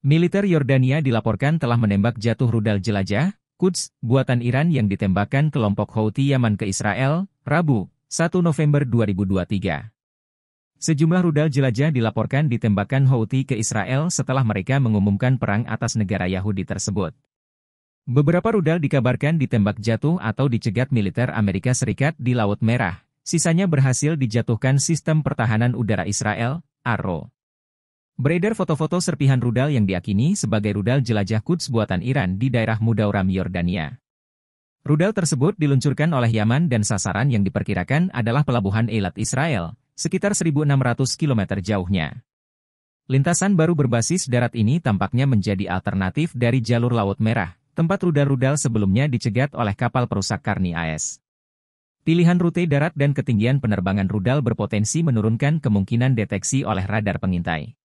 Militer Yordania dilaporkan telah menembak jatuh rudal jelajah, Quds, buatan Iran yang ditembakkan kelompok Houthi Yaman ke Israel, Rabu, 1 November 2023. Sejumlah rudal jelajah dilaporkan ditembakkan Houthi ke Israel setelah mereka mengumumkan perang atas negara Yahudi tersebut. Beberapa rudal dikabarkan ditembak jatuh atau dicegat militer Amerika Serikat di Laut Merah, sisanya berhasil dijatuhkan sistem pertahanan udara Israel, ARO. Beredar foto-foto serpihan rudal yang diakini sebagai rudal jelajah Quds buatan Iran di daerah Mudauram, Yordania. Rudal tersebut diluncurkan oleh Yaman dan sasaran yang diperkirakan adalah pelabuhan Eilat Israel, sekitar 1.600 km jauhnya. Lintasan baru berbasis darat ini tampaknya menjadi alternatif dari jalur Laut Merah, tempat rudal-rudal sebelumnya dicegat oleh kapal perusak Karni AS. Pilihan rute darat dan ketinggian penerbangan rudal berpotensi menurunkan kemungkinan deteksi oleh radar pengintai.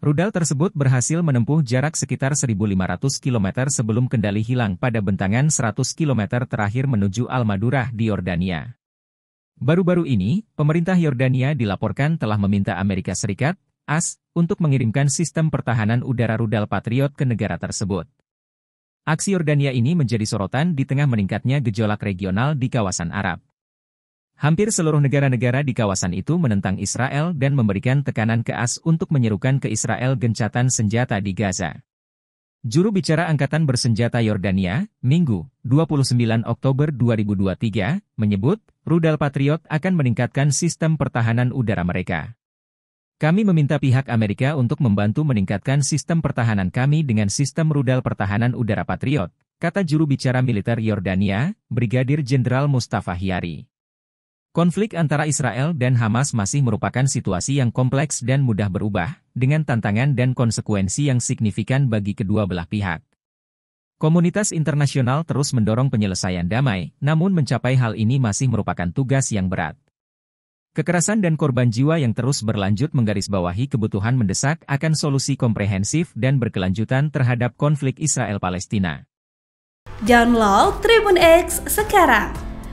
Rudal tersebut berhasil menempuh jarak sekitar 1.500 km sebelum kendali hilang pada bentangan 100 km terakhir menuju Al-Madurah di Yordania. Baru-baru ini, pemerintah Yordania dilaporkan telah meminta Amerika Serikat, AS, untuk mengirimkan sistem pertahanan udara rudal Patriot ke negara tersebut. Aksi Yordania ini menjadi sorotan di tengah meningkatnya gejolak regional di kawasan Arab. Hampir seluruh negara-negara di kawasan itu menentang Israel dan memberikan tekanan ke AS untuk menyerukan ke Israel gencatan senjata di Gaza. Juru bicara Angkatan Bersenjata Yordania, Minggu, 29 Oktober 2023, menyebut, rudal Patriot akan meningkatkan sistem pertahanan udara mereka. Kami meminta pihak Amerika untuk membantu meningkatkan sistem pertahanan kami dengan sistem rudal pertahanan udara Patriot, kata juru bicara militer Yordania, Brigadir Jenderal Mustafa Hiari. Konflik antara Israel dan Hamas masih merupakan situasi yang kompleks dan mudah berubah, dengan tantangan dan konsekuensi yang signifikan bagi kedua belah pihak. Komunitas internasional terus mendorong penyelesaian damai, namun mencapai hal ini masih merupakan tugas yang berat. Kekerasan dan korban jiwa yang terus berlanjut menggarisbawahi kebutuhan mendesak akan solusi komprehensif dan berkelanjutan terhadap konflik Israel-Palestina. Download Tribun X sekarang